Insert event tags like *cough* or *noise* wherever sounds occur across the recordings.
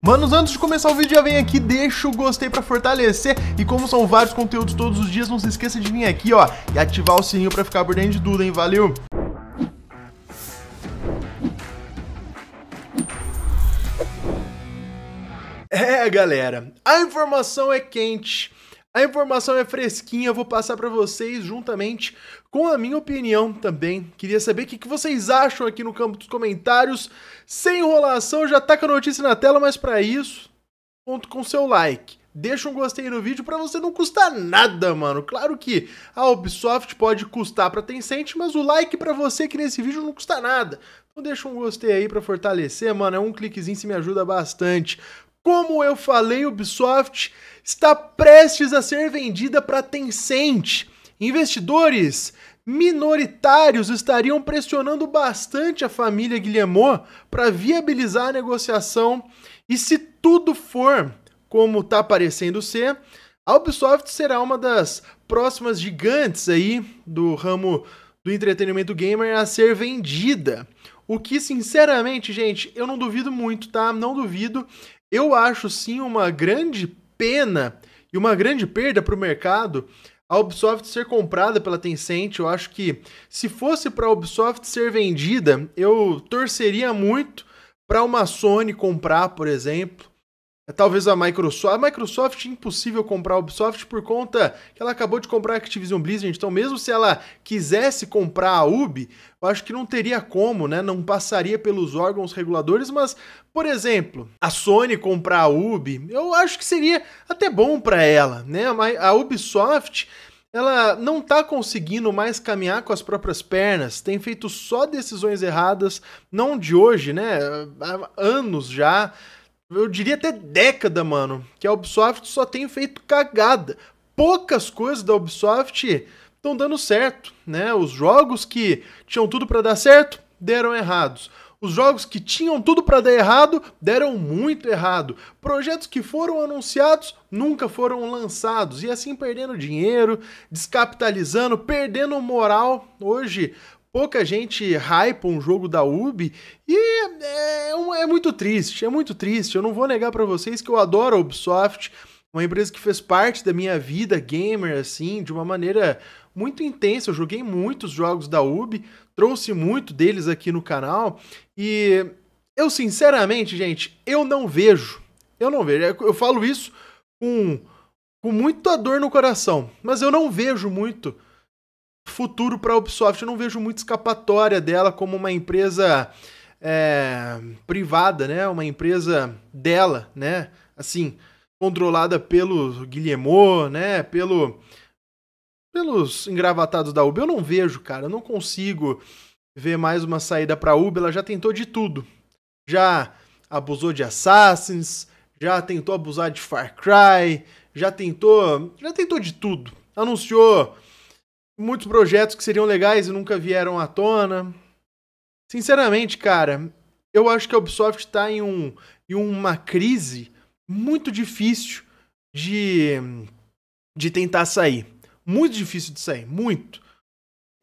Manos, antes de começar o vídeo, já vem aqui, deixa o gostei pra fortalecer E como são vários conteúdos todos os dias, não se esqueça de vir aqui, ó E ativar o sininho pra ficar por dentro de tudo, hein, valeu? É, galera, a informação é quente a informação é fresquinha, eu vou passar para vocês juntamente com a minha opinião também. Queria saber o que vocês acham aqui no campo dos comentários. Sem enrolação, já tá com a notícia na tela, mas para isso, conto com seu like deixa um gostei no vídeo para você não custar nada, mano. Claro que a Ubisoft pode custar para Tencent, mas o like para você que nesse vídeo não custa nada. Então deixa um gostei aí para fortalecer, mano. É um cliquezinho se me ajuda bastante. Como eu falei, Ubisoft está prestes a ser vendida para Tencent. Investidores minoritários estariam pressionando bastante a família Guillemot para viabilizar a negociação. E se tudo for como está parecendo ser, a Ubisoft será uma das próximas gigantes aí do ramo do entretenimento gamer a ser vendida. O que, sinceramente, gente, eu não duvido muito, tá? Não duvido. Eu acho sim uma grande pena e uma grande perda para o mercado a Ubisoft ser comprada pela Tencent. Eu acho que se fosse para a Ubisoft ser vendida, eu torceria muito para uma Sony comprar, por exemplo, é talvez a Microsoft. A Microsoft é impossível comprar a Ubisoft por conta que ela acabou de comprar a Activision Blizzard. Então, mesmo se ela quisesse comprar a Ubi, eu acho que não teria como, né? Não passaria pelos órgãos reguladores. Mas, por exemplo, a Sony comprar a Ubi, eu acho que seria até bom para ela, né? A Ubisoft ela não tá conseguindo mais caminhar com as próprias pernas, tem feito só decisões erradas, não de hoje, né? Há anos já eu diria até década, mano, que a Ubisoft só tem feito cagada. Poucas coisas da Ubisoft estão dando certo, né? Os jogos que tinham tudo para dar certo deram errados. Os jogos que tinham tudo para dar errado deram muito errado. Projetos que foram anunciados nunca foram lançados e assim perdendo dinheiro, descapitalizando, perdendo moral. Hoje pouca gente hype um jogo da Ubi e é um muito triste, é muito triste. Eu não vou negar para vocês que eu adoro a Ubisoft, uma empresa que fez parte da minha vida gamer, assim, de uma maneira muito intensa. Eu joguei muitos jogos da Ubi, trouxe muito deles aqui no canal e eu, sinceramente, gente, eu não vejo. Eu não vejo. É, eu falo isso com, com muita dor no coração, mas eu não vejo muito futuro para a Ubisoft. Eu não vejo muito escapatória dela como uma empresa é, privada, né? Uma empresa dela, né? Assim, controlada pelo Guillemot, né? Pelo pelos engravatados da Uber. Eu não vejo, cara. Eu não consigo ver mais uma saída para Uber. Ela já tentou de tudo. Já abusou de Assassins, já tentou abusar de Far Cry, já tentou, já tentou de tudo. Anunciou muitos projetos que seriam legais e nunca vieram à tona. Sinceramente, cara, eu acho que a Ubisoft está em, um, em uma crise muito difícil de, de tentar sair. Muito difícil de sair, muito.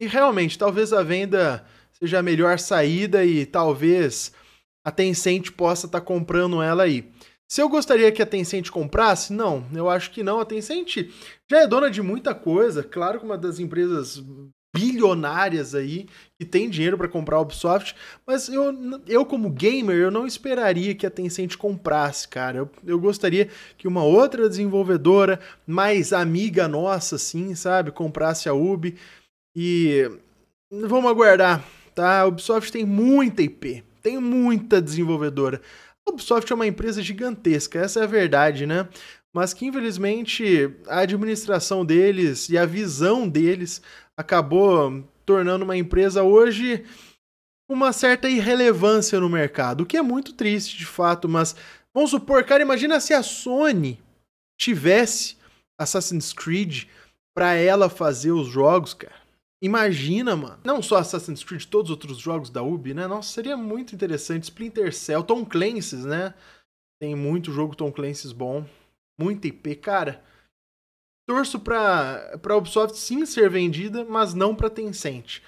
E realmente, talvez a venda seja a melhor saída e talvez a Tencent possa estar tá comprando ela aí. Se eu gostaria que a Tencent comprasse? Não, eu acho que não. A Tencent já é dona de muita coisa. Claro que uma das empresas bilionárias aí que tem dinheiro para comprar a Ubisoft, mas eu, eu como gamer, eu não esperaria que a Tencent comprasse, cara. Eu, eu gostaria que uma outra desenvolvedora, mais amiga nossa, assim, sabe, comprasse a Ubi e vamos aguardar, tá? A Ubisoft tem muita IP, tem muita desenvolvedora. A Ubisoft é uma empresa gigantesca, essa é a verdade, né? mas que infelizmente a administração deles e a visão deles acabou tornando uma empresa hoje uma certa irrelevância no mercado, o que é muito triste de fato, mas vamos supor, cara, imagina se a Sony tivesse Assassin's Creed para ela fazer os jogos, cara. Imagina, mano. Não só Assassin's Creed, todos os outros jogos da Ubi, né? Nossa, seria muito interessante. Splinter Cell, Tom Clancy's, né? Tem muito jogo Tom Clancy's bom muita IP, cara. Torço pra, pra Ubisoft sim ser vendida, mas não pra Tencent.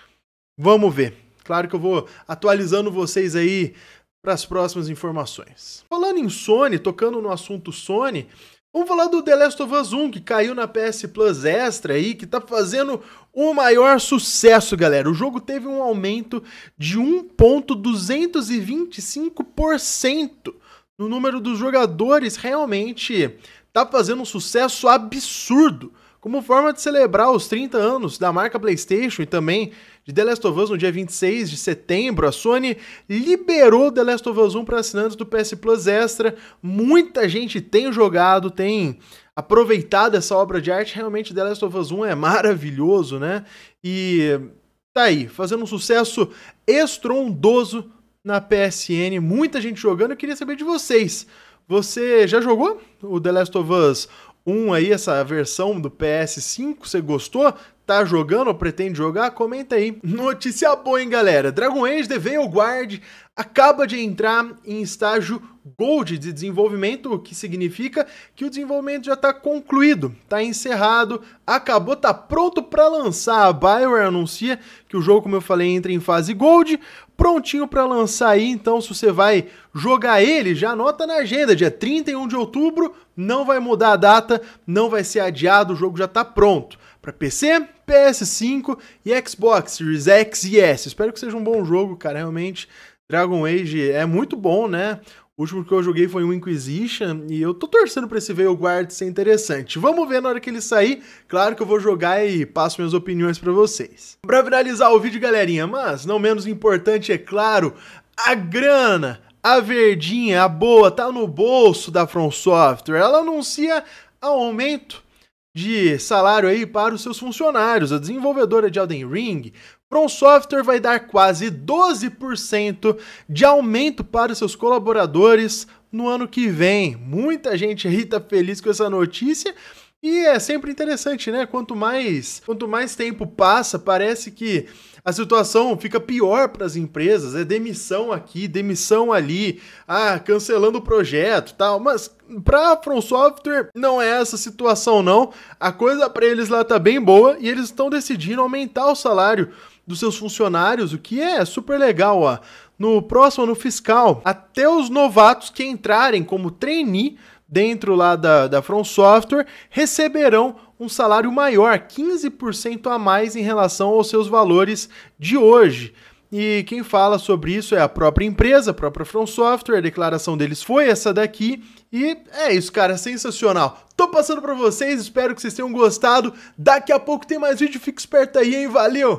Vamos ver. Claro que eu vou atualizando vocês aí para as próximas informações. Falando em Sony, tocando no assunto Sony, vamos falar do The Last of Us 1, que caiu na PS Plus Extra aí, que tá fazendo o maior sucesso, galera. O jogo teve um aumento de 1.225% no número dos jogadores realmente tá fazendo um sucesso absurdo como forma de celebrar os 30 anos da marca PlayStation e também de The Last of Us no dia 26 de setembro, a Sony liberou The Last of Us 1 para assinantes do PS Plus Extra. Muita gente tem jogado, tem aproveitado essa obra de arte. Realmente, The Last of Us 1 é maravilhoso, né? E tá aí, fazendo um sucesso estrondoso na PSN. Muita gente jogando. Eu queria saber de vocês. Você já jogou o The Last of Us 1 aí, essa versão do PS5, você gostou? Tá jogando ou pretende jogar? Comenta aí. *laughs* Notícia boa, hein, galera? Dragon Age The Veilguard acaba de entrar em estágio Gold de desenvolvimento, o que significa que o desenvolvimento já está concluído, está encerrado, acabou, está pronto para lançar. A Bioware anuncia que o jogo, como eu falei, entra em fase Gold, prontinho para lançar aí. Então, se você vai jogar ele, já anota na agenda, dia 31 de outubro, não vai mudar a data, não vai ser adiado, o jogo já está pronto para PC, PS5 e Xbox Series X e S. Espero que seja um bom jogo, cara, realmente. Dragon Age é muito bom, né? O último que eu joguei foi o Inquisition e eu tô torcendo pra esse Veilguard ser interessante. Vamos ver na hora que ele sair. Claro que eu vou jogar e passo minhas opiniões para vocês. Pra finalizar o vídeo, galerinha, mas não menos importante, é claro, a grana a verdinha, a boa, tá no bolso da From Software. Ela anuncia aumento de salário aí para os seus funcionários. A desenvolvedora de Elden Ring, From Software vai dar quase 12% de aumento para os seus colaboradores no ano que vem. Muita gente aí tá feliz com essa notícia. E é sempre interessante, né? Quanto mais, quanto mais tempo passa, parece que a situação fica pior para as empresas, é demissão aqui, demissão ali, ah, cancelando o projeto, tal, mas para a From Software não é essa situação não. A coisa para eles lá tá bem boa e eles estão decidindo aumentar o salário dos seus funcionários, o que é super legal, ó. No próximo, no fiscal, até os novatos que entrarem como trainee dentro lá da, da From Software, receberão um salário maior, 15% a mais em relação aos seus valores de hoje. E quem fala sobre isso é a própria empresa, a própria From Software. A declaração deles foi essa daqui. E é isso, cara, sensacional. Tô passando para vocês, espero que vocês tenham gostado. Daqui a pouco tem mais vídeo, fica esperto aí, hein? Valeu!